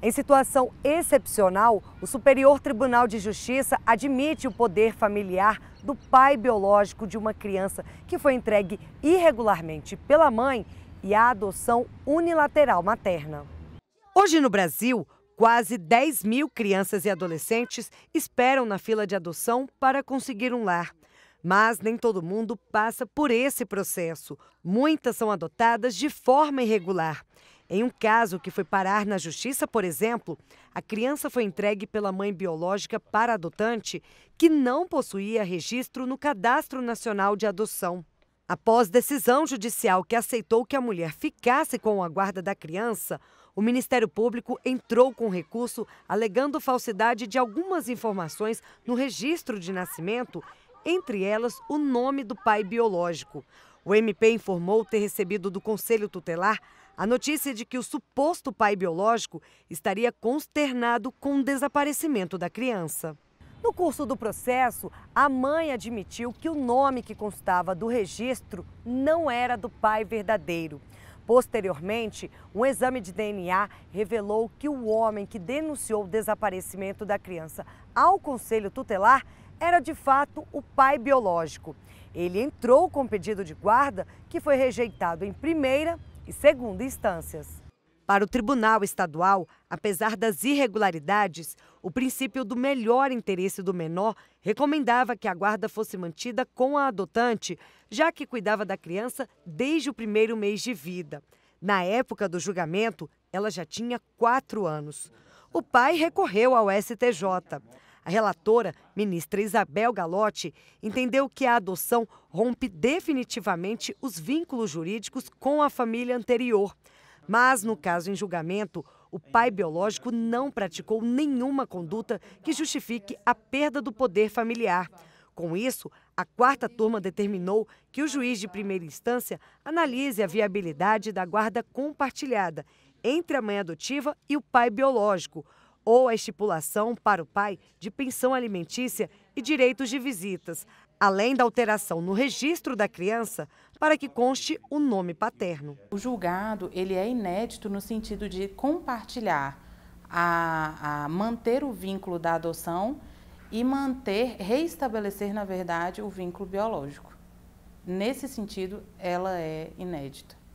Em situação excepcional, o Superior Tribunal de Justiça admite o poder familiar do pai biológico de uma criança que foi entregue irregularmente pela mãe e a adoção unilateral materna. Hoje no Brasil, quase 10 mil crianças e adolescentes esperam na fila de adoção para conseguir um lar. Mas nem todo mundo passa por esse processo. Muitas são adotadas de forma irregular. Em um caso que foi parar na justiça, por exemplo, a criança foi entregue pela mãe biológica para adotante que não possuía registro no Cadastro Nacional de Adoção. Após decisão judicial que aceitou que a mulher ficasse com a guarda da criança, o Ministério Público entrou com recurso alegando falsidade de algumas informações no registro de nascimento, entre elas o nome do pai biológico. O MP informou ter recebido do Conselho Tutelar a notícia de que o suposto pai biológico estaria consternado com o desaparecimento da criança. No curso do processo, a mãe admitiu que o nome que constava do registro não era do pai verdadeiro. Posteriormente, um exame de DNA revelou que o homem que denunciou o desaparecimento da criança ao conselho tutelar era de fato o pai biológico. Ele entrou com pedido de guarda que foi rejeitado em primeira e segunda instâncias. Para o Tribunal Estadual, apesar das irregularidades, o princípio do melhor interesse do menor recomendava que a guarda fosse mantida com a adotante, já que cuidava da criança desde o primeiro mês de vida. Na época do julgamento, ela já tinha quatro anos. O pai recorreu ao STJ. A relatora, ministra Isabel Galotti, entendeu que a adoção rompe definitivamente os vínculos jurídicos com a família anterior. Mas, no caso em julgamento, o pai biológico não praticou nenhuma conduta que justifique a perda do poder familiar. Com isso, a quarta turma determinou que o juiz de primeira instância analise a viabilidade da guarda compartilhada entre a mãe adotiva e o pai biológico ou a estipulação para o pai de pensão alimentícia e direitos de visitas, além da alteração no registro da criança para que conste o nome paterno. O julgado ele é inédito no sentido de compartilhar, a, a manter o vínculo da adoção e manter, reestabelecer, na verdade, o vínculo biológico. Nesse sentido, ela é inédita.